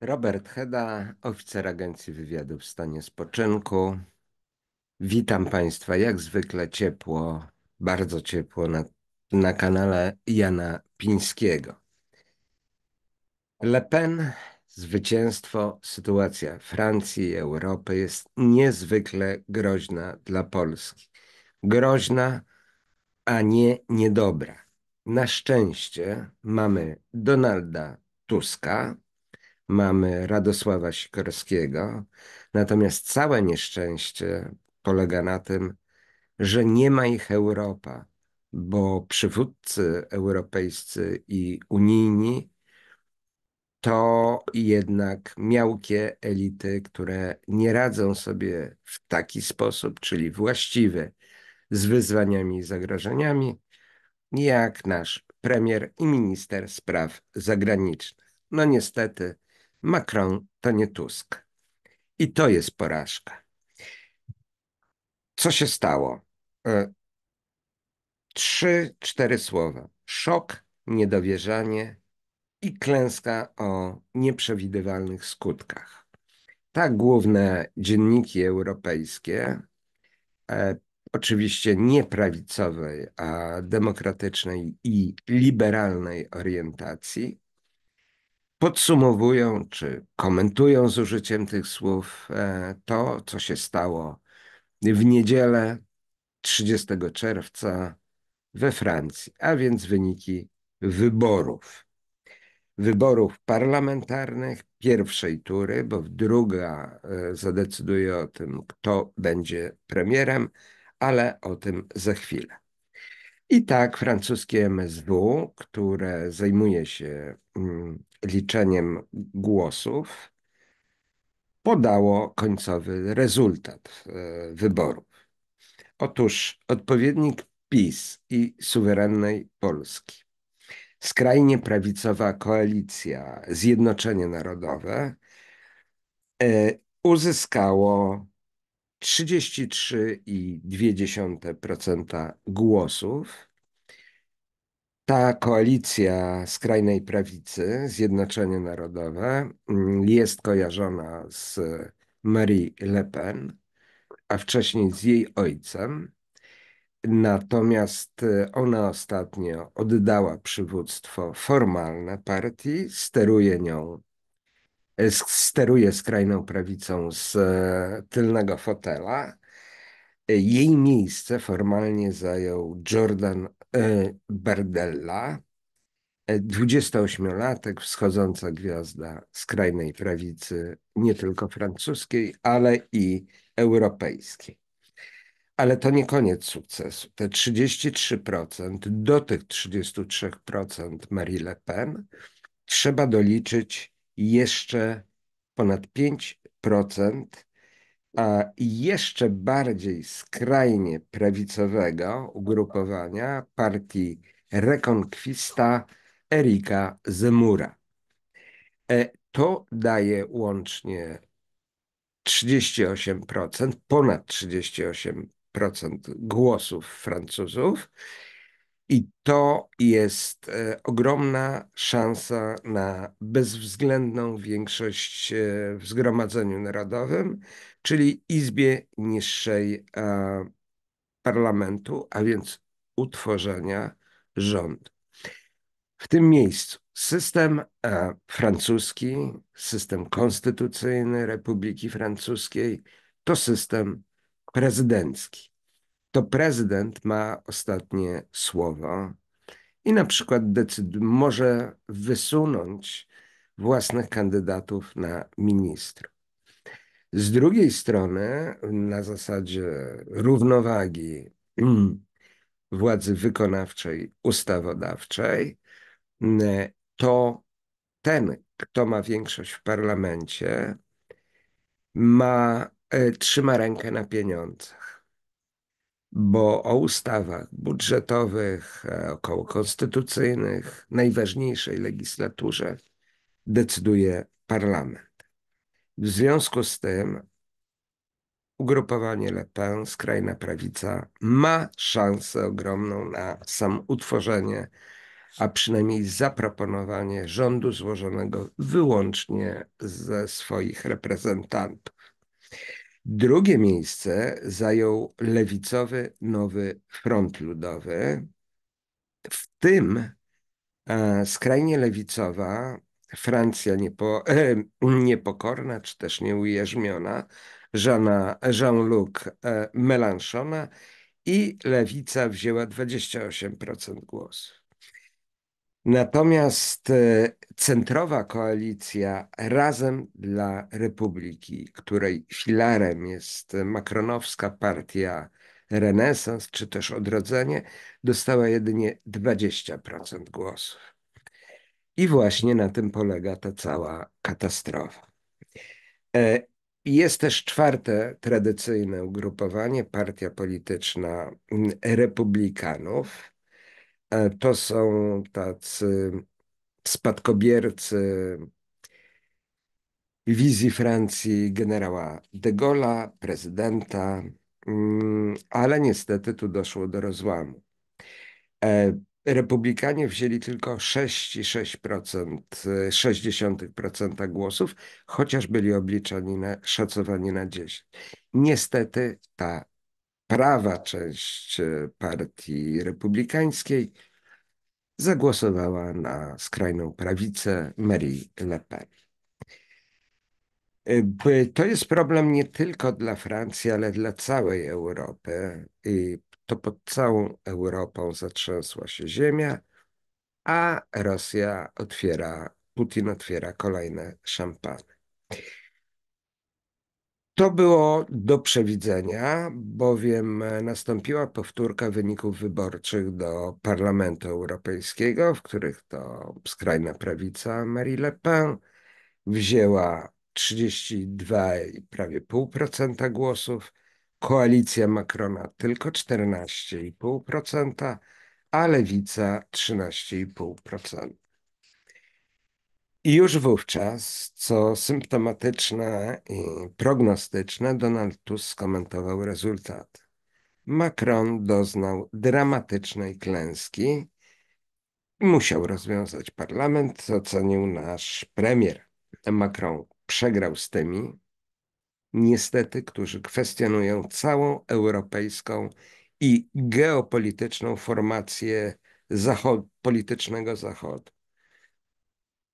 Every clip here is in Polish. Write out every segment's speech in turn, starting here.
Robert Heda, oficer Agencji Wywiadu w stanie spoczynku. Witam Państwa jak zwykle ciepło, bardzo ciepło na, na kanale Jana Pińskiego. Le Pen, zwycięstwo, sytuacja Francji i Europy jest niezwykle groźna dla Polski. Groźna, a nie niedobra. Na szczęście mamy Donalda Tuska, mamy Radosława Sikorskiego, natomiast całe nieszczęście polega na tym, że nie ma ich Europa, bo przywódcy europejscy i unijni to jednak miałkie elity, które nie radzą sobie w taki sposób, czyli właściwy, z wyzwaniami i zagrożeniami, jak nasz premier i minister spraw zagranicznych. No niestety, Macron to nie Tusk. I to jest porażka. Co się stało? E, trzy, cztery słowa. Szok, niedowierzanie i klęska o nieprzewidywalnych skutkach. Tak główne dzienniki europejskie, e, oczywiście nie prawicowej, a demokratycznej i liberalnej orientacji, podsumowują czy komentują z użyciem tych słów e, to, co się stało w niedzielę 30 czerwca we Francji, a więc wyniki wyborów. Wyborów parlamentarnych pierwszej tury, bo druga e, zadecyduje o tym, kto będzie premierem, ale o tym za chwilę. I tak francuskie MSW, które zajmuje się mm, liczeniem głosów podało końcowy rezultat e, wyborów. Otóż odpowiednik PiS i suwerennej Polski, skrajnie prawicowa koalicja Zjednoczenie Narodowe e, uzyskało 33,2% głosów, ta koalicja skrajnej prawicy, Zjednoczenie Narodowe, mm, jest kojarzona z Marie Le Pen, a wcześniej z jej ojcem. Natomiast y, ona ostatnio oddała przywództwo formalne partii, steruje nią, y, steruje skrajną prawicą z y, tylnego fotela. Jej miejsce formalnie zajął Jordan E, Berdella, 28-latek, e, wschodząca gwiazda skrajnej prawicy, nie tylko francuskiej, ale i europejskiej. Ale to nie koniec sukcesu. Te 33%, do tych 33% Marie Le Pen trzeba doliczyć jeszcze ponad 5% a jeszcze bardziej skrajnie prawicowego ugrupowania partii Reconquista Erika Zemura. E, to daje łącznie 38%, ponad 38% głosów Francuzów. I to jest e, ogromna szansa na bezwzględną większość e, w Zgromadzeniu Narodowym, czyli Izbie Niższej e, Parlamentu, a więc utworzenia rządu. W tym miejscu system e, francuski, system konstytucyjny Republiki Francuskiej to system prezydencki. To prezydent ma ostatnie słowo i na przykład może wysunąć własnych kandydatów na ministrów. Z drugiej strony, na zasadzie równowagi mm, władzy wykonawczej, ustawodawczej, mm, to ten, kto ma większość w parlamencie, ma, e, trzyma rękę na pieniądzach. Bo o ustawach budżetowych, e, okołokonstytucyjnych, najważniejszej legislaturze decyduje parlament. W związku z tym ugrupowanie Le Pen, skrajna prawica, ma szansę ogromną na sam utworzenie, a przynajmniej zaproponowanie rządu złożonego wyłącznie ze swoich reprezentantów. Drugie miejsce zajął lewicowy Nowy Front Ludowy, w tym e, skrajnie lewicowa Francja niepo, e, niepokorna, czy też nieujarzmiona, Jean-Luc e, Mélenchona i lewica wzięła 28% głosów. Natomiast e, centrowa koalicja Razem dla Republiki, której filarem jest makronowska partia Renesans czy też Odrodzenie, dostała jedynie 20% głosów. I właśnie na tym polega ta cała katastrofa. E, jest też czwarte tradycyjne ugrupowanie, partia polityczna republikanów. E, to są tacy spadkobiercy wizji Francji generała de Gaulle'a, prezydenta, mm, ale niestety tu doszło do rozłamu. E, Republikanie wzięli tylko 6,6%, 0,6% e, głosów, chociaż byli obliczani na, szacowani na 10. Niestety ta prawa część e, partii republikańskiej zagłosowała na skrajną prawicę Marie Le Pen. E, to jest problem nie tylko dla Francji, ale dla całej Europy i to pod całą Europą zatrzęsła się ziemia, a Rosja otwiera, Putin otwiera kolejne szampany. To było do przewidzenia, bowiem nastąpiła powtórka wyników wyborczych do Parlamentu Europejskiego, w których to skrajna prawica Marie Le Pen wzięła 32 i prawie pół procenta głosów, koalicja Macrona tylko 14,5%, a lewica 13,5%. I już wówczas, co symptomatyczne i prognostyczne, Donald Tusk skomentował rezultat. Macron doznał dramatycznej klęski i musiał rozwiązać parlament, co ocenił nasz premier. Macron przegrał z tymi, niestety, którzy kwestionują całą europejską i geopolityczną formację zachod, politycznego Zachodu.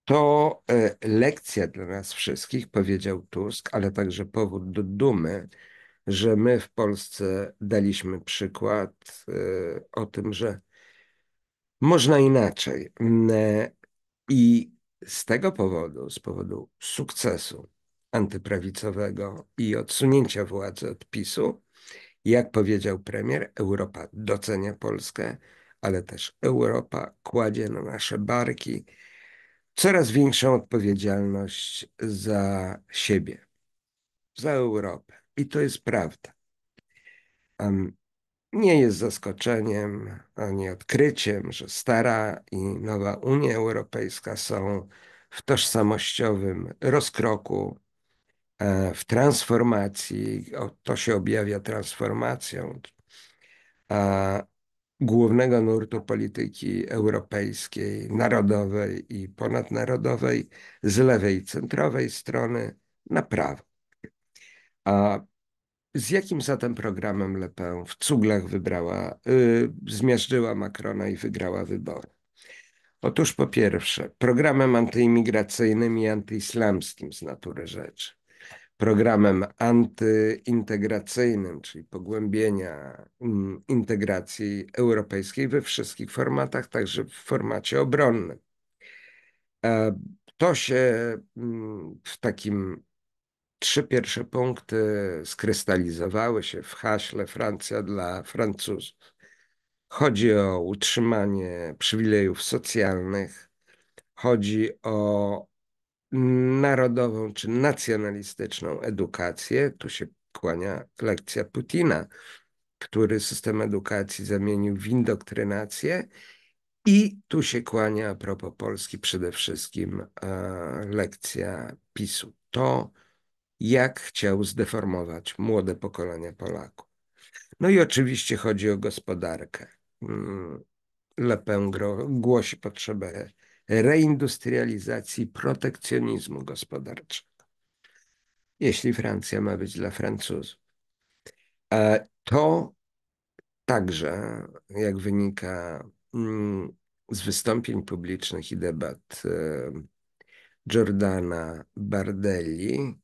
To e, lekcja dla nas wszystkich, powiedział Tusk, ale także powód do dumy, że my w Polsce daliśmy przykład e, o tym, że można inaczej. E, I z tego powodu, z powodu sukcesu antyprawicowego i odsunięcia władzy od PiSu, jak powiedział premier, Europa docenia Polskę, ale też Europa kładzie na nasze barki coraz większą odpowiedzialność za siebie, za Europę. I to jest prawda. Um, nie jest zaskoczeniem ani odkryciem, że stara i nowa Unia Europejska są w tożsamościowym rozkroku, E, w transformacji, to się objawia transformacją głównego nurtu polityki europejskiej, narodowej i ponadnarodowej, z lewej i centrowej strony na prawo. A z jakim zatem programem Le Pen w cuglach wybrała, yy, zmiażdżyła Macrona i wygrała wybory? Otóż po pierwsze, programem antyimigracyjnym i antyislamskim z natury rzeczy programem antyintegracyjnym, czyli pogłębienia mm, integracji europejskiej we wszystkich formatach, także w formacie obronnym. E, to się mm, w takim trzy pierwsze punkty skrystalizowały się w haśle Francja dla Francuzów. Chodzi o utrzymanie przywilejów socjalnych, chodzi o narodową czy nacjonalistyczną edukację. Tu się kłania lekcja Putina, który system edukacji zamienił w indoktrynację. I tu się kłania a propos Polski przede wszystkim e, lekcja PiSu. To, jak chciał zdeformować młode pokolenie Polaków. No i oczywiście chodzi o gospodarkę. Mm, Lepę głosi potrzebę reindustrializacji protekcjonizmu gospodarczego, jeśli Francja ma być dla Francuzów. E, to także, jak wynika mm, z wystąpień publicznych i debat e, Giordana Bardelli,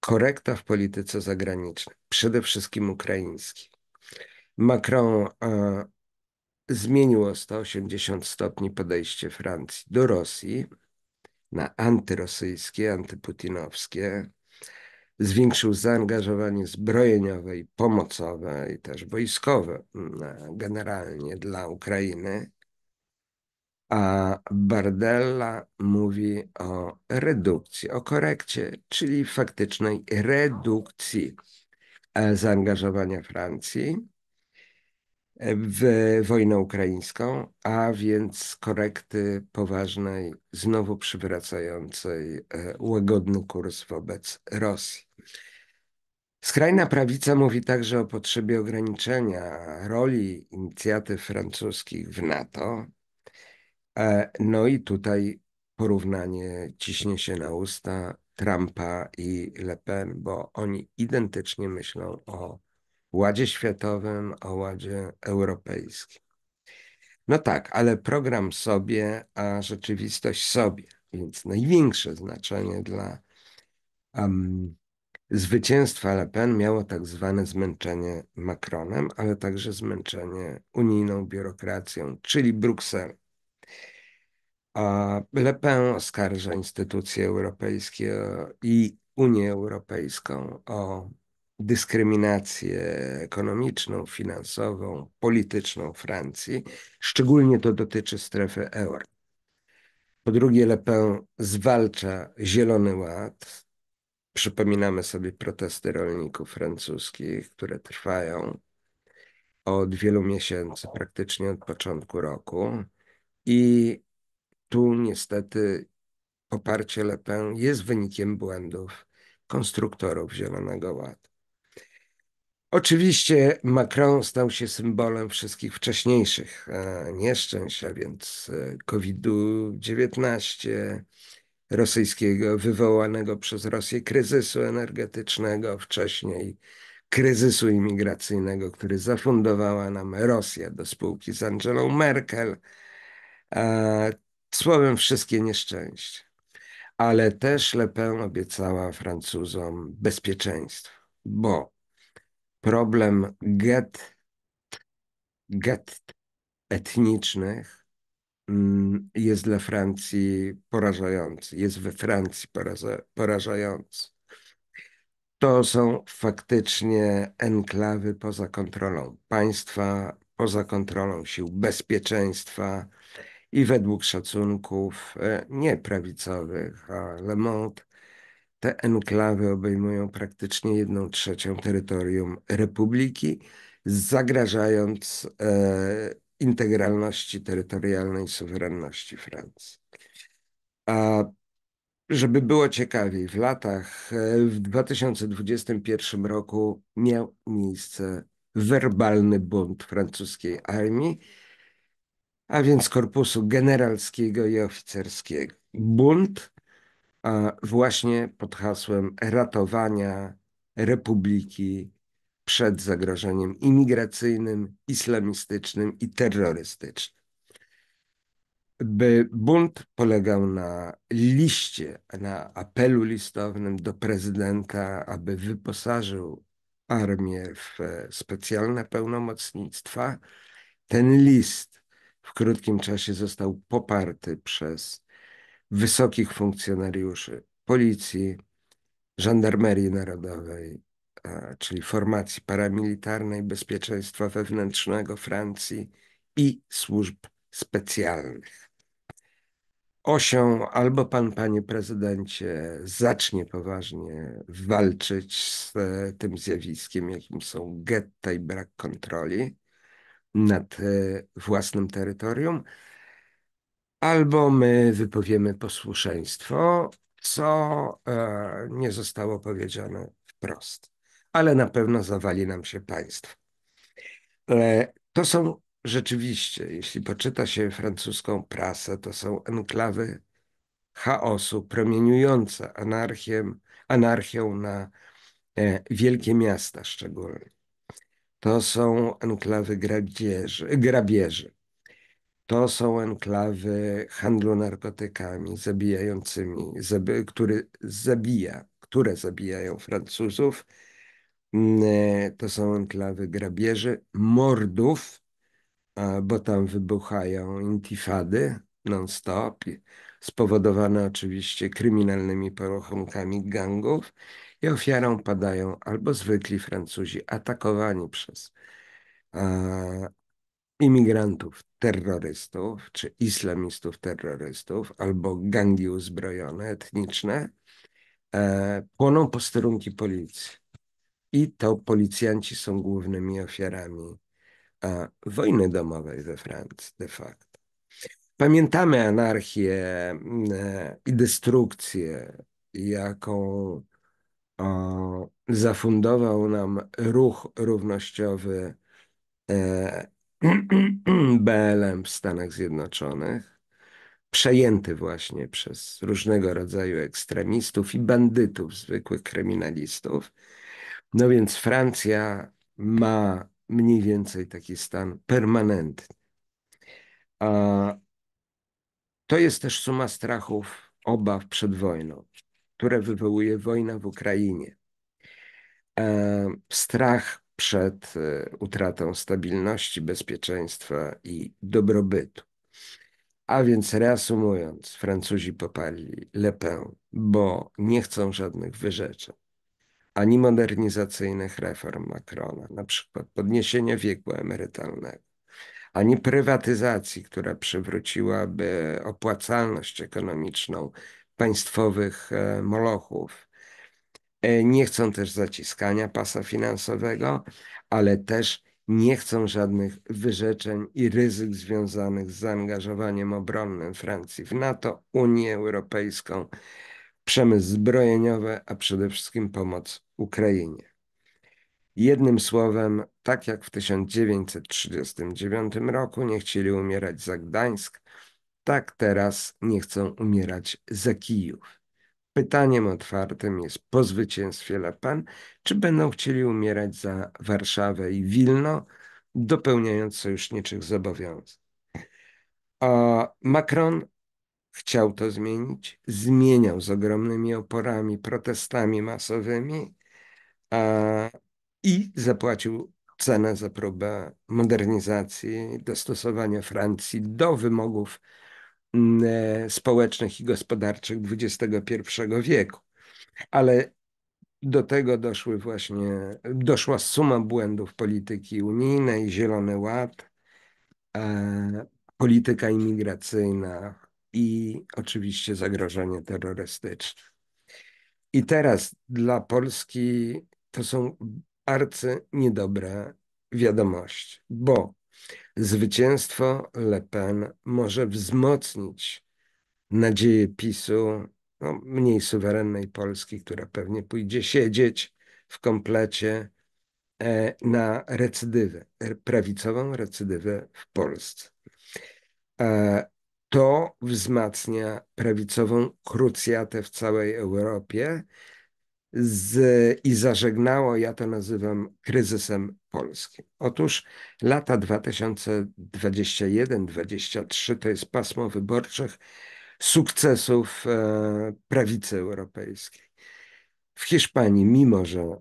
korekta w polityce zagranicznej, przede wszystkim ukraińskiej. Macron e, zmieniło 180 stopni podejście Francji do Rosji na antyrosyjskie, antyputinowskie. Zwiększył zaangażowanie zbrojeniowe i pomocowe i też wojskowe generalnie dla Ukrainy. A Bardella mówi o redukcji, o korekcie, czyli faktycznej redukcji e, zaangażowania Francji w wojnę ukraińską, a więc korekty poważnej, znowu przywracającej e, łagodny kurs wobec Rosji. Skrajna prawica mówi także o potrzebie ograniczenia roli inicjatyw francuskich w NATO. E, no i tutaj porównanie ciśnie się na usta Trumpa i Le Pen, bo oni identycznie myślą o ładzie światowym, o ładzie europejskim. No tak, ale program sobie, a rzeczywistość sobie, więc największe znaczenie dla um, zwycięstwa Le Pen miało tak zwane zmęczenie Macronem, ale także zmęczenie unijną biurokracją, czyli Brukselą. Le Pen oskarża instytucje europejskie i Unię Europejską o dyskryminację ekonomiczną, finansową, polityczną Francji. Szczególnie to dotyczy strefy euro. Po drugie, Le Pen zwalcza Zielony Ład. Przypominamy sobie protesty rolników francuskich, które trwają od wielu miesięcy, praktycznie od początku roku. I tu niestety poparcie Le Pen jest wynikiem błędów konstruktorów Zielonego Ładu. Oczywiście Macron stał się symbolem wszystkich wcześniejszych nieszczęść, a więc e, COVID-19, rosyjskiego wywołanego przez Rosję kryzysu energetycznego, wcześniej kryzysu imigracyjnego, który zafundowała nam Rosja do spółki z Angelą Merkel. Słowem, wszystkie nieszczęścia. Ale też Pen obiecała Francuzom bezpieczeństwo, bo problem get, get etnicznych mm, jest dla Francji porażający, jest we Francji poraza, porażający. To są faktycznie enklawy poza kontrolą państwa, poza kontrolą sił bezpieczeństwa i według szacunków e, nie prawicowych, a Le Monde te enklawy obejmują praktycznie jedną trzecią terytorium republiki, zagrażając e, integralności terytorialnej suwerenności Francji. A żeby było ciekawiej, w latach, e, w 2021 roku miał miejsce werbalny bunt francuskiej armii, a więc korpusu generalskiego i oficerskiego. Bunt właśnie pod hasłem ratowania republiki przed zagrożeniem imigracyjnym, islamistycznym i terrorystycznym. By bunt polegał na liście, na apelu listownym do prezydenta, aby wyposażył armię w e, specjalne pełnomocnictwa. Ten list w krótkim czasie został poparty przez wysokich funkcjonariuszy policji, żandarmerii narodowej, czyli formacji paramilitarnej bezpieczeństwa wewnętrznego Francji i służb specjalnych. Osią albo pan, panie prezydencie, zacznie poważnie walczyć z e, tym zjawiskiem, jakim są getta i brak kontroli nad e, własnym terytorium, albo my wypowiemy posłuszeństwo, co e, nie zostało powiedziane wprost, ale na pewno zawali nam się państwo. E, to są rzeczywiście, jeśli poczyta się francuską prasę, to są enklawy chaosu, promieniujące anarchiem, anarchią na e, wielkie miasta szczególnie. To są enklawy grabieży, grabieży to są enklawy handlu narkotykami zabijającymi, zabi który zabija, które zabijają Francuzów. Mm, e, to są enklawy grabieży, mordów, bo tam wybuchają intifady non-stop, spowodowane oczywiście kryminalnymi poruchunkami gangów i ofiarą padają albo zwykli Francuzi atakowani przez imigrantów terrorystów czy islamistów terrorystów albo gangi uzbrojone, etniczne, e, płoną posterunki policji. I to policjanci są głównymi ofiarami e, wojny domowej we Francji de facto. Pamiętamy anarchię e, i destrukcję, jaką zafundował nam ruch równościowy BLM w Stanach Zjednoczonych, przejęty właśnie przez różnego rodzaju ekstremistów i bandytów, zwykłych kryminalistów. No więc Francja ma mniej więcej taki stan permanentny. A to jest też suma strachów, obaw przed wojną, które wywołuje wojna w Ukrainie. E, strach przed e, utratą stabilności, bezpieczeństwa i dobrobytu. A więc reasumując, Francuzi poparli Le Pen, bo nie chcą żadnych wyrzeczeń, ani modernizacyjnych reform Macrona, na przykład podniesienia wieku emerytalnego, ani prywatyzacji, która przywróciłaby opłacalność ekonomiczną państwowych e, molochów, E, nie chcą też zaciskania pasa finansowego, ale też nie chcą żadnych wyrzeczeń i ryzyk związanych z zaangażowaniem obronnym Francji w NATO, Unię Europejską, przemysł zbrojeniowy, a przede wszystkim pomoc Ukrainie. Jednym słowem, tak jak w 1939 roku nie chcieli umierać za Gdańsk, tak teraz nie chcą umierać za Kijów. Pytaniem otwartym jest, po zwycięstwie Pen, czy będą chcieli umierać za Warszawę i Wilno, dopełniając sojuszniczych zobowiązań. A Macron chciał to zmienić, zmieniał z ogromnymi oporami, protestami masowymi a, i zapłacił cenę za próbę modernizacji, dostosowania Francji do wymogów Mm, e, społecznych i gospodarczych XXI wieku. Ale do tego doszły właśnie, doszła suma błędów polityki unijnej, Zielony Ład, e, polityka imigracyjna i oczywiście zagrożenie terrorystyczne. I teraz dla Polski to są arcy niedobre wiadomości, bo Zwycięstwo Le Pen może wzmocnić nadzieję PiSu, no, mniej suwerennej Polski, która pewnie pójdzie siedzieć w komplecie e, na recydywę, prawicową recydywę w Polsce. E, to wzmacnia prawicową krucjatę w całej Europie, z, i zażegnało, ja to nazywam kryzysem polskim. Otóż lata 2021-2023 to jest pasmo wyborczych sukcesów e, prawicy europejskiej. W Hiszpanii, mimo że e,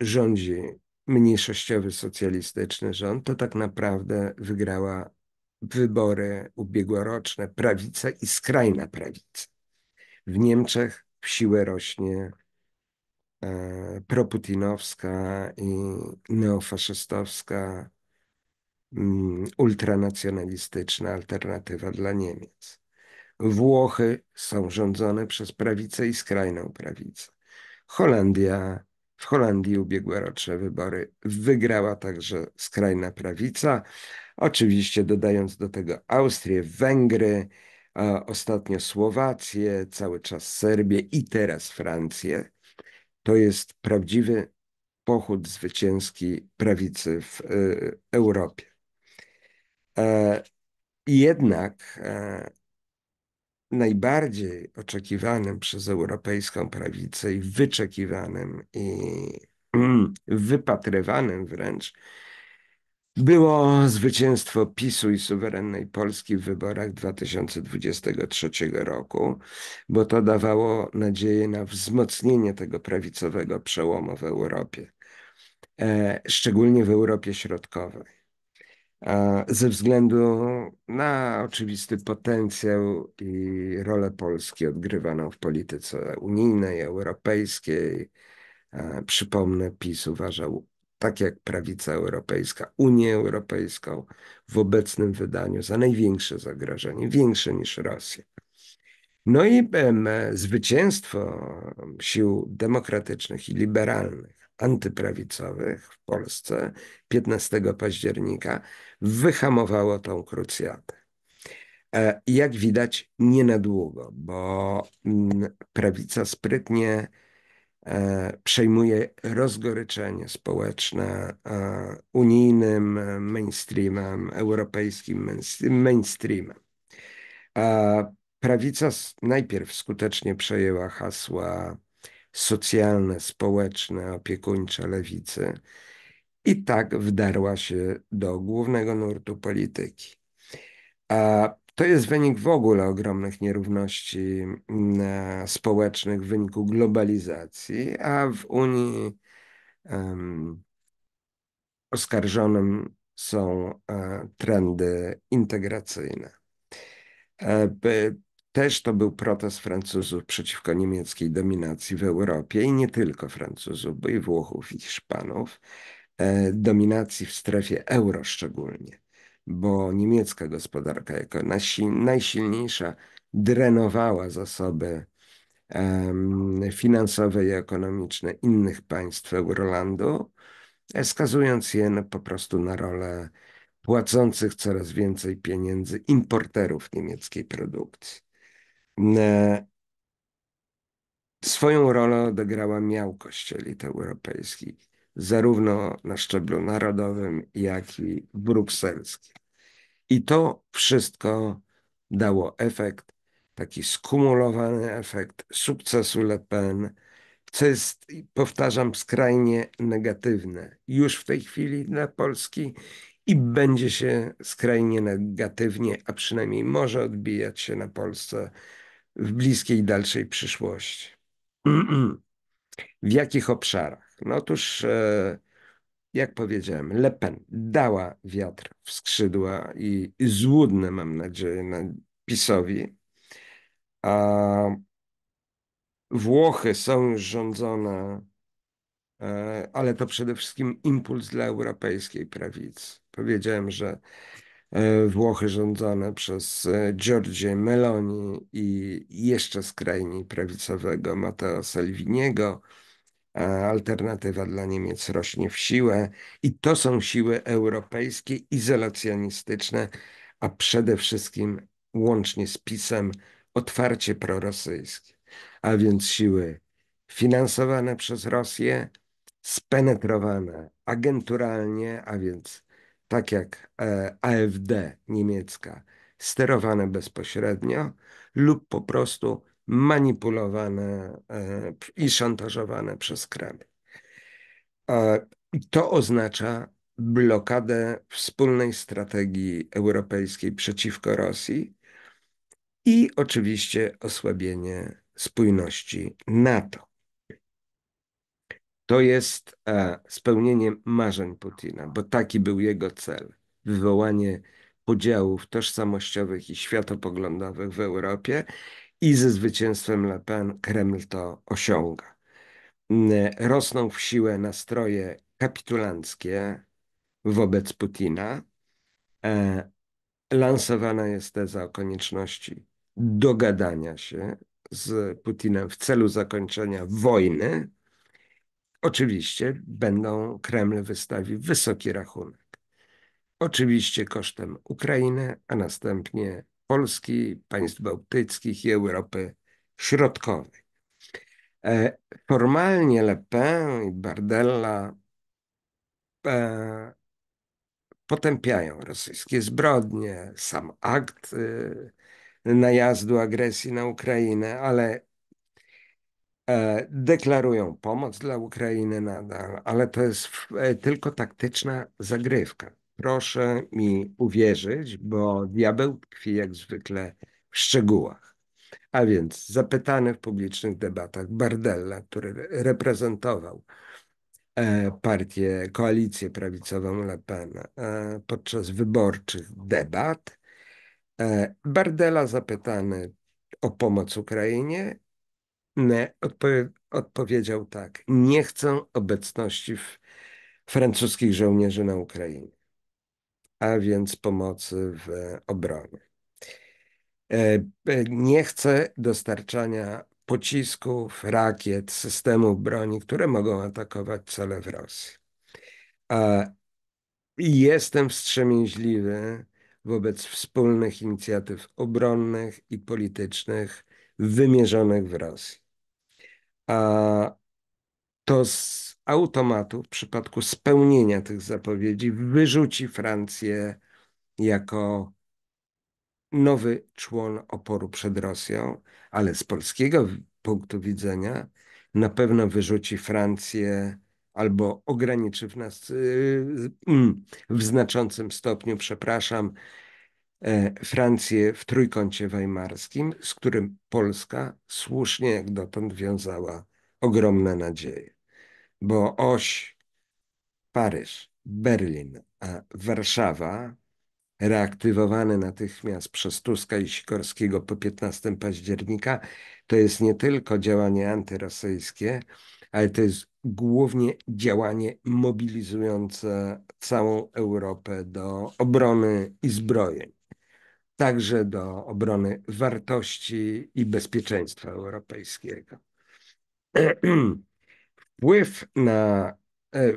rządzi mniejszościowy socjalistyczny rząd, to tak naprawdę wygrała wybory ubiegłoroczne prawica i skrajna prawica. W Niemczech w siłę rośnie E, proputinowska i neofaszystowska, mm, ultranacjonalistyczna alternatywa dla Niemiec. Włochy są rządzone przez prawicę i skrajną prawicę. Holandia, w Holandii ubiegłoroczne wybory wygrała także skrajna prawica. Oczywiście dodając do tego Austrię, Węgry, ostatnio Słowację, cały czas Serbię i teraz Francję. To jest prawdziwy pochód zwycięski prawicy w e, Europie. E, jednak e, najbardziej oczekiwanym przez europejską prawicę i wyczekiwanym i mm, wypatrywanym wręcz było zwycięstwo PiSu i suwerennej Polski w wyborach 2023 roku, bo to dawało nadzieję na wzmocnienie tego prawicowego przełomu w Europie, e, szczególnie w Europie Środkowej e, ze względu na oczywisty potencjał i rolę Polski odgrywaną w polityce unijnej, europejskiej. E, przypomnę, PiS uważał tak jak prawica europejska, Unię Europejską w obecnym wydaniu za największe zagrożenie, większe niż Rosja. No i zwycięstwo sił demokratycznych i liberalnych, antyprawicowych w Polsce 15 października wyhamowało tą krucjatę. E, jak widać, nie na długo, bo mm, prawica sprytnie E, przejmuje rozgoryczenie społeczne e, unijnym e, mainstreamem, europejskim mainstreamem. Prawica najpierw skutecznie przejęła hasła socjalne, społeczne, opiekuńcze lewicy i tak wdarła się do głównego nurtu polityki. To jest wynik w ogóle ogromnych nierówności mm, e, społecznych w wyniku globalizacji, a w Unii um, oskarżonym są e, trendy integracyjne. E, też to był protest Francuzów przeciwko niemieckiej dominacji w Europie i nie tylko Francuzów, bo i Włochów, i Hiszpanów, dominacji w strefie euro szczególnie bo niemiecka gospodarka jako najsilniejsza drenowała zasoby finansowe i ekonomiczne innych państw Eurolandu, e, skazując je po prostu na rolę płacących coraz więcej pieniędzy importerów niemieckiej produkcji. E, swoją rolę odegrała miałkość elit europejskich, zarówno na szczeblu narodowym, jak i brukselskim. I to wszystko dało efekt, taki skumulowany efekt sukcesu Le Pen, co jest, powtarzam, skrajnie negatywne już w tej chwili dla Polski i będzie się skrajnie negatywnie, a przynajmniej może odbijać się na Polsce w bliskiej dalszej przyszłości. w jakich obszarach? No otóż. E, jak powiedziałem, Le Pen dała wiatr w skrzydła i, złudne, mam nadzieję, na PiSowi. A Włochy są już rządzone, e, ale to przede wszystkim impuls dla europejskiej prawicy. Powiedziałem, że e, Włochy rządzone przez e, Giorgio Meloni i jeszcze skrajniej prawicowego Matteo Salviniego Alternatywa dla Niemiec rośnie w siłę i to są siły europejskie, izolacjonistyczne, a przede wszystkim łącznie z PiSem otwarcie prorosyjskie, a więc siły finansowane przez Rosję, spenetrowane agenturalnie, a więc tak jak e, AfD niemiecka, sterowane bezpośrednio lub po prostu manipulowane e, i szantażowane przez Kreml. E, to oznacza blokadę wspólnej strategii europejskiej przeciwko Rosji i oczywiście osłabienie spójności NATO. To jest e, spełnienie marzeń Putina, bo taki był jego cel wywołanie podziałów tożsamościowych i światopoglądowych w Europie i ze zwycięstwem Le Pen Kreml to osiąga. Rosną w siłę nastroje kapitulanckie wobec Putina. E, lansowana jest teza o konieczności dogadania się z Putinem w celu zakończenia wojny. Oczywiście będą Kreml wystawi wysoki rachunek. Oczywiście kosztem Ukrainy, a następnie Polski, państw bałtyckich i Europy Środkowej. E, formalnie Le Pen i Bardella e, potępiają rosyjskie zbrodnie, sam akt y, najazdu agresji na Ukrainę, ale e, deklarują pomoc dla Ukrainy nadal, ale to jest tylko taktyczna zagrywka proszę mi uwierzyć, bo diabeł tkwi jak zwykle w szczegółach. A więc zapytany w publicznych debatach Bardella, który reprezentował e, partię, koalicję prawicową Le Pen e, podczas wyborczych debat, e, Bardella zapytany o pomoc Ukrainie Odpowie odpowiedział tak: Nie chcę obecności francuskich żołnierzy na Ukrainie a więc pomocy w e, obronie. E, e, nie chce dostarczania pocisków, rakiet, systemów broni, które mogą atakować cele w Rosji. Jestem wstrzemięźliwy wobec wspólnych inicjatyw obronnych i politycznych wymierzonych w Rosji. A to automatu w przypadku spełnienia tych zapowiedzi wyrzuci Francję jako nowy człon oporu przed Rosją, ale z polskiego punktu widzenia na pewno wyrzuci Francję albo ograniczy w nas y, mm, w znaczącym stopniu, przepraszam, e, Francję w trójkącie weimarskim, z którym Polska słusznie jak dotąd wiązała ogromne nadzieje bo oś Paryż, Berlin, a Warszawa, reaktywowane natychmiast przez Tuska i Sikorskiego po 15 października, to jest nie tylko działanie antyrosyjskie, ale to jest głównie działanie mobilizujące całą Europę do obrony i zbrojeń, także do obrony wartości i bezpieczeństwa europejskiego. wpływ na e,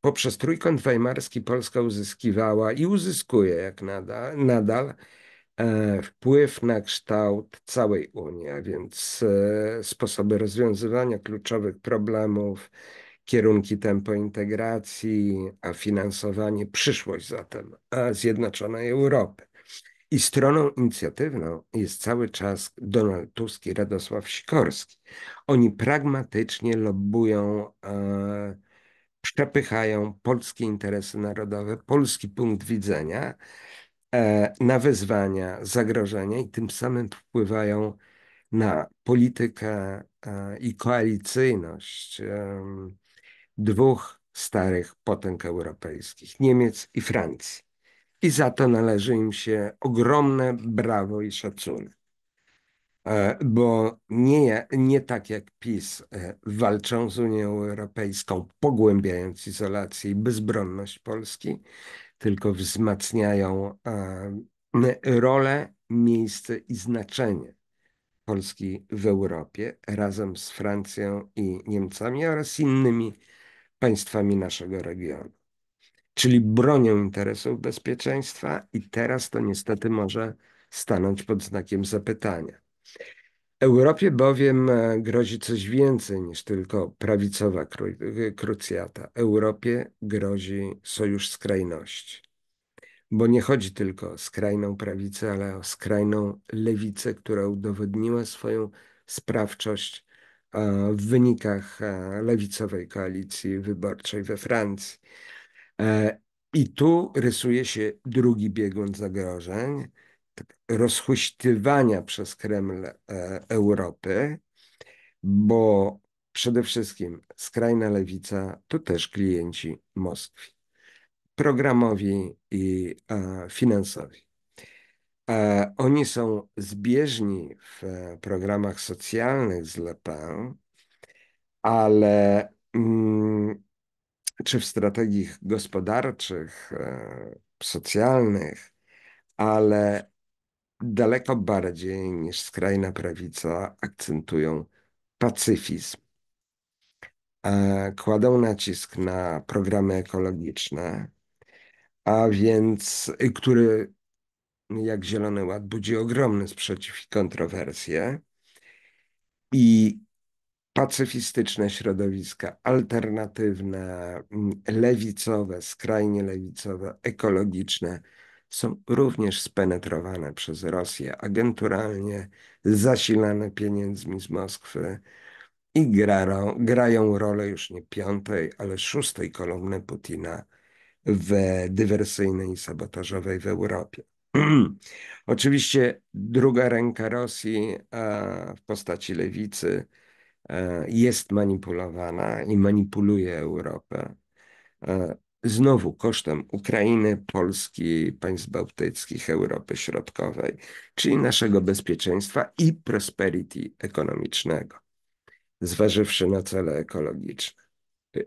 poprzez trójkąt weimarski Polska uzyskiwała i uzyskuje jak nadal, nadal e, wpływ na kształt całej Unii, a więc e, sposoby rozwiązywania kluczowych problemów, kierunki tempo integracji, a finansowanie, przyszłość zatem Zjednoczonej Europy. I stroną inicjatywną jest cały czas Donald Tusk i Radosław Sikorski. Oni pragmatycznie lobbują, e, przepychają polskie interesy narodowe, polski punkt widzenia e, na wyzwania, zagrożenia i tym samym wpływają na politykę e, i koalicyjność e, dwóch starych potęg europejskich Niemiec i Francji i za to należy im się ogromne brawo i szacunek. E, bo nie, nie tak jak PiS e, walczą z Unią Europejską, pogłębiając izolację i bezbronność Polski, tylko wzmacniają e, rolę, miejsce i znaczenie Polski w Europie razem z Francją i Niemcami oraz innymi państwami naszego regionu czyli bronią interesów bezpieczeństwa, i teraz to niestety może stanąć pod znakiem zapytania. Europie bowiem e, grozi coś więcej niż tylko prawicowa kru e, krucjata. Europie grozi sojusz skrajności. Bo nie chodzi tylko o skrajną prawicę, ale o skrajną lewicę, która udowodniła swoją sprawczość e, w wynikach lewicowej koalicji wyborczej we Francji. E, I tu rysuje się drugi biegun zagrożeń, tak, rozhuśtywania przez Kreml e, Europy, bo przede wszystkim skrajna lewica to też klienci Moskwy, programowi i e, finansowi. Oni są zbieżni w programach socjalnych z Le Pen, ale mm, czy w strategii gospodarczych, e, socjalnych, ale daleko bardziej niż skrajna prawica akcentują pacyfizm. E, kładą nacisk na programy ekologiczne, a więc, y, który jak Zielony Ład budzi ogromny sprzeciw i kontrowersje. I pacyfistyczne środowiska, alternatywne, mm, lewicowe, skrajnie lewicowe, ekologiczne są również spenetrowane przez Rosję, agenturalnie zasilane pieniędzmi z Moskwy i grają, grają rolę już nie piątej, ale szóstej kolumny Putina w dywersyjnej i sabotażowej w Europie. Oczywiście druga ręka Rosji w postaci lewicy E, jest manipulowana i manipuluje Europę. E, znowu kosztem Ukrainy, Polski, państw bałtyckich, Europy Środkowej, czyli naszego bezpieczeństwa i prosperity ekonomicznego, zważywszy na cele ekologiczne, e,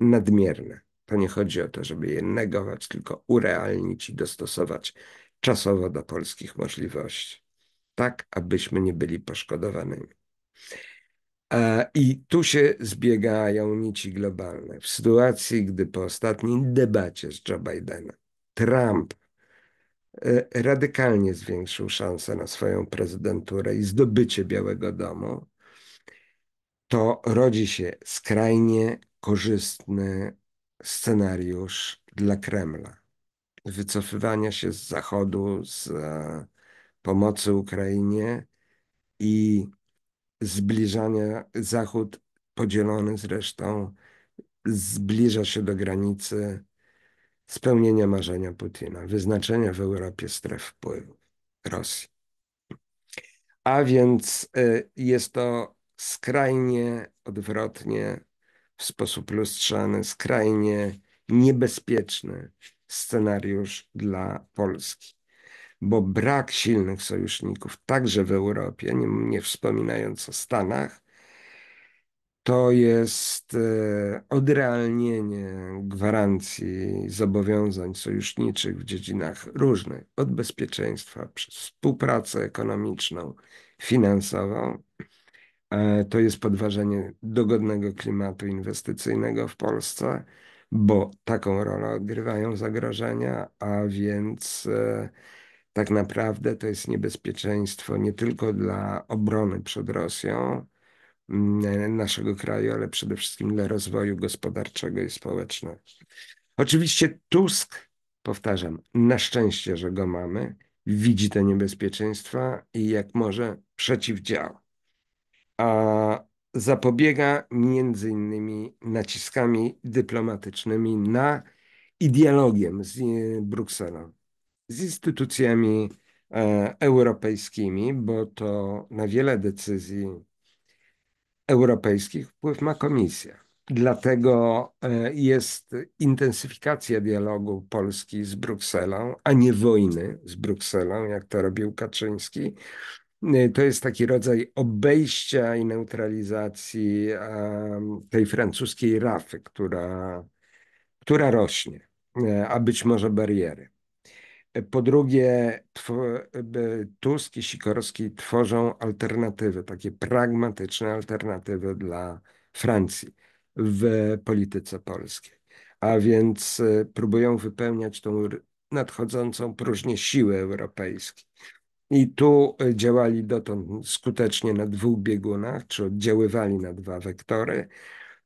nadmierne. To nie chodzi o to, żeby je negować, tylko urealnić i dostosować czasowo do polskich możliwości, tak abyśmy nie byli poszkodowanymi. I tu się zbiegają nici globalne. W sytuacji, gdy po ostatniej debacie z Joe Bidenem Trump e, radykalnie zwiększył szanse na swoją prezydenturę i zdobycie Białego Domu, to rodzi się skrajnie korzystny scenariusz dla Kremla. Wycofywania się z Zachodu, z e, pomocy Ukrainie i zbliżania, Zachód podzielony zresztą, zbliża się do granicy spełnienia marzenia Putina, wyznaczenia w Europie stref wpływu Rosji. A więc y, jest to skrajnie odwrotnie, w sposób lustrzany, skrajnie niebezpieczny scenariusz dla Polski bo brak silnych sojuszników, także w Europie, nie, nie wspominając o Stanach, to jest e, odrealnienie gwarancji zobowiązań sojuszniczych w dziedzinach różnych, od bezpieczeństwa, przez współpracę ekonomiczną, finansową. E, to jest podważenie dogodnego klimatu inwestycyjnego w Polsce, bo taką rolę odgrywają zagrożenia, a więc e, tak naprawdę to jest niebezpieczeństwo nie tylko dla obrony przed Rosją mm, e, naszego kraju, ale przede wszystkim dla rozwoju gospodarczego i społecznego. Oczywiście Tusk, powtarzam, na szczęście, że go mamy, widzi te niebezpieczeństwa i jak może przeciwdziała. A zapobiega między innymi naciskami dyplomatycznymi na i dialogiem z e, Brukselą z instytucjami e, europejskimi, bo to na wiele decyzji europejskich wpływ ma Komisja. Dlatego e, jest intensyfikacja dialogu Polski z Brukselą, a nie wojny z Brukselą, jak to robił Kaczyński. E, to jest taki rodzaj obejścia i neutralizacji tej francuskiej rafy, która, która rośnie, a być może bariery. Po drugie, Tusk i Sikorski tworzą alternatywy, takie pragmatyczne alternatywy dla Francji w polityce polskiej. A więc y, próbują wypełniać tą nadchodzącą próżnię siły europejskiej. I tu y, działali dotąd skutecznie na dwóch biegunach, czy oddziaływali na dwa wektory.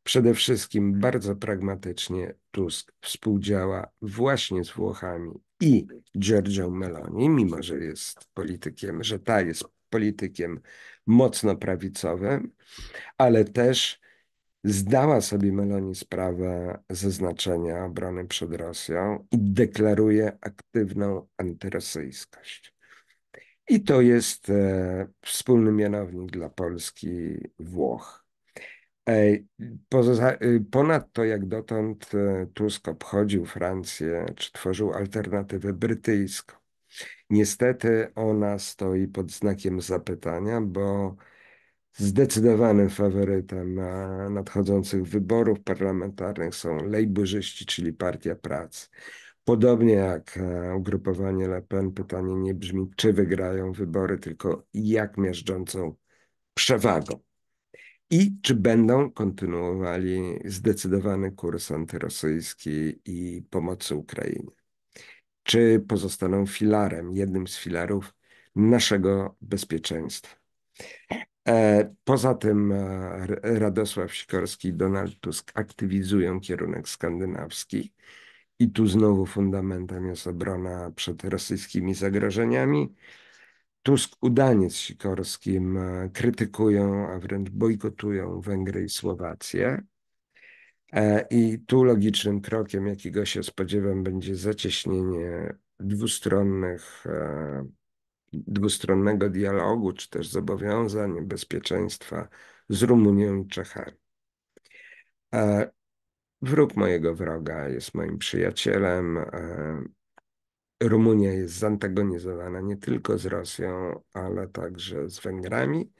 Przede wszystkim bardzo pragmatycznie Tusk współdziała właśnie z Włochami i Giorgio Meloni, mimo że jest politykiem, że ta jest politykiem mocno prawicowym, ale też zdała sobie Meloni sprawę ze znaczenia obrony przed Rosją i deklaruje aktywną antyrosyjskość. I to jest e, wspólny mianownik dla Polski Włoch Y, Ponadto jak dotąd e, Tusk obchodził Francję, czy tworzył alternatywę brytyjską. Niestety ona stoi pod znakiem zapytania, bo zdecydowanym faworytem e, nadchodzących wyborów parlamentarnych są lejburzyści, czyli Partia Pracy. Podobnie jak e, ugrupowanie Le Pen, pytanie nie brzmi, czy wygrają wybory, tylko jak miażdżącą przewagą i czy będą kontynuowali zdecydowany kurs antyrosyjski i pomocy Ukrainie? Czy pozostaną filarem, jednym z filarów naszego bezpieczeństwa? E, poza tym e, Radosław Sikorski i Donald Tusk aktywizują kierunek skandynawski i tu znowu fundamentem jest obrona przed rosyjskimi zagrożeniami, Tusk udaniec Sikorskim e, krytykują, a wręcz bojkotują Węgry i Słowację. E, I tu logicznym krokiem, jakiego się spodziewam, będzie zacieśnienie dwustronnych, e, dwustronnego dialogu, czy też zobowiązań bezpieczeństwa z Rumunią i Czechami. Wróg mojego wroga jest moim przyjacielem. Rumunia jest zantagonizowana nie tylko z Rosją, ale także z Węgrami.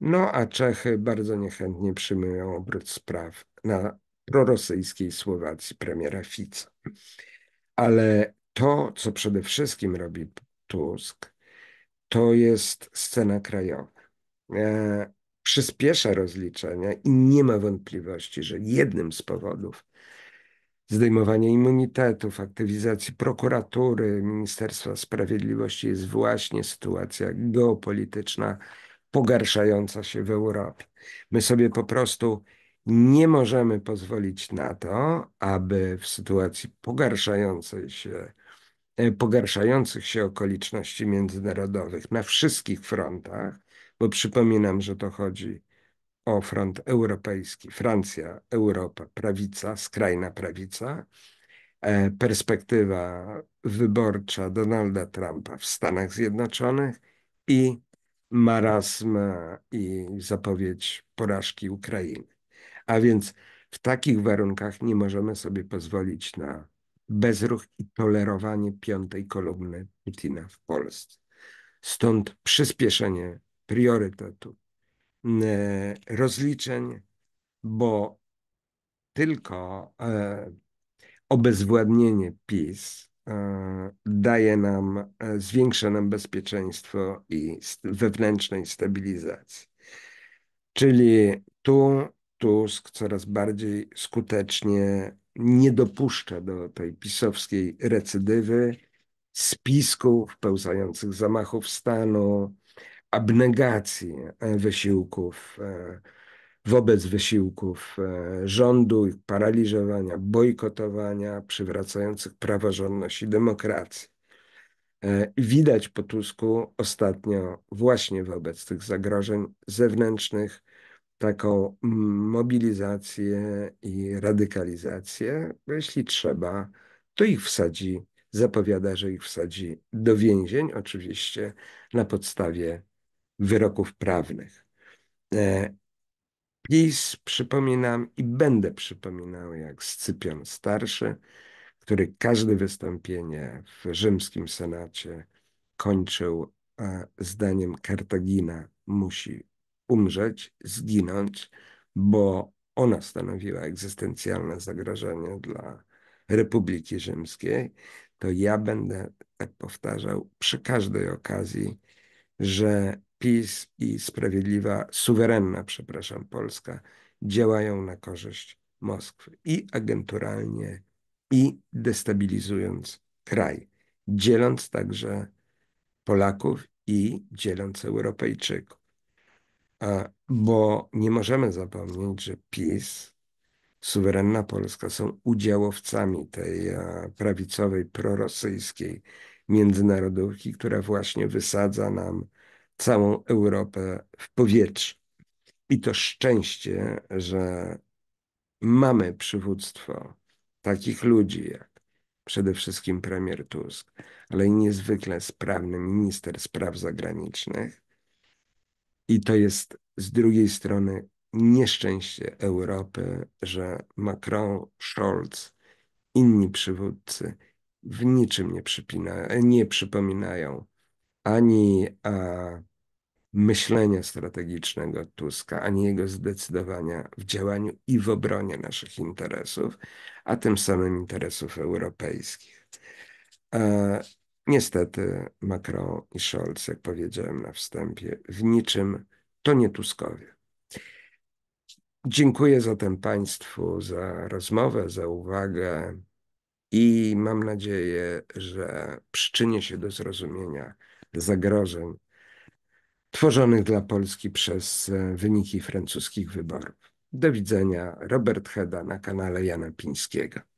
No a Czechy bardzo niechętnie przyjmują obrót spraw na prorosyjskiej Słowacji premiera Fica. Ale to, co przede wszystkim robi Tusk, to jest scena krajowa. E, przyspiesza rozliczenia i nie ma wątpliwości, że jednym z powodów zdejmowania immunitetów, aktywizacji prokuratury, Ministerstwa Sprawiedliwości jest właśnie sytuacja geopolityczna pogarszająca się w Europie. My sobie po prostu nie możemy pozwolić na to, aby w sytuacji pogarszającej się, e, pogarszających się okoliczności międzynarodowych na wszystkich frontach, bo przypominam, że to chodzi o front europejski, Francja, Europa, prawica, skrajna prawica, e, perspektywa wyborcza Donalda Trumpa w Stanach Zjednoczonych i marazm i zapowiedź porażki Ukrainy. A więc w takich warunkach nie możemy sobie pozwolić na bezruch i tolerowanie piątej kolumny Putina w Polsce. Stąd przyspieszenie priorytetu E, rozliczeń, bo tylko e, obezwładnienie PiS e, daje nam, zwiększa nam bezpieczeństwo i wewnętrznej stabilizacji. Czyli tu Tusk coraz bardziej skutecznie nie dopuszcza do tej pisowskiej recydywy, spisków, pełzających zamachów stanu, abnegacji e, wysiłków, e, wobec wysiłków e, rządu, ich paraliżowania, bojkotowania, przywracających praworządność i demokrację. Widać po Tusku ostatnio właśnie wobec tych zagrożeń zewnętrznych taką mobilizację i radykalizację. Jeśli trzeba, to ich wsadzi, zapowiada, że ich wsadzi do więzień, oczywiście na podstawie wyroków prawnych. E, PiS przypominam i będę przypominał jak Scypion Starszy, który każde wystąpienie w rzymskim senacie kończył zdaniem Kartagina musi umrzeć, zginąć, bo ona stanowiła egzystencjalne zagrożenie dla Republiki Rzymskiej, to ja będę tak powtarzał przy każdej okazji, że PiS i sprawiedliwa, suwerenna, przepraszam, Polska działają na korzyść Moskwy i agenturalnie, i destabilizując kraj, dzieląc także Polaków i dzieląc Europejczyków. A, bo nie możemy zapomnieć, że PiS, suwerenna Polska są udziałowcami tej a, prawicowej, prorosyjskiej międzynarodówki, która właśnie wysadza nam całą Europę w powietrzu. I to szczęście, że mamy przywództwo takich ludzi jak przede wszystkim premier Tusk, ale i niezwykle sprawny minister spraw zagranicznych. I to jest z drugiej strony nieszczęście Europy, że Macron, Scholz, inni przywódcy w niczym nie, nie przypominają ani a, e, myślenia strategicznego Tuska, ani jego zdecydowania w działaniu i w obronie naszych interesów, a tym samym interesów europejskich. A, e, niestety Macron i Scholz, jak powiedziałem na wstępie, w niczym to nie Tuskowie. Dziękuję zatem Państwu za rozmowę, za uwagę i mam nadzieję, że przyczynię się do zrozumienia zagrożeń tworzonych dla Polski przez e, wyniki francuskich wyborów. Do widzenia, Robert Heda na kanale Jana Pińskiego.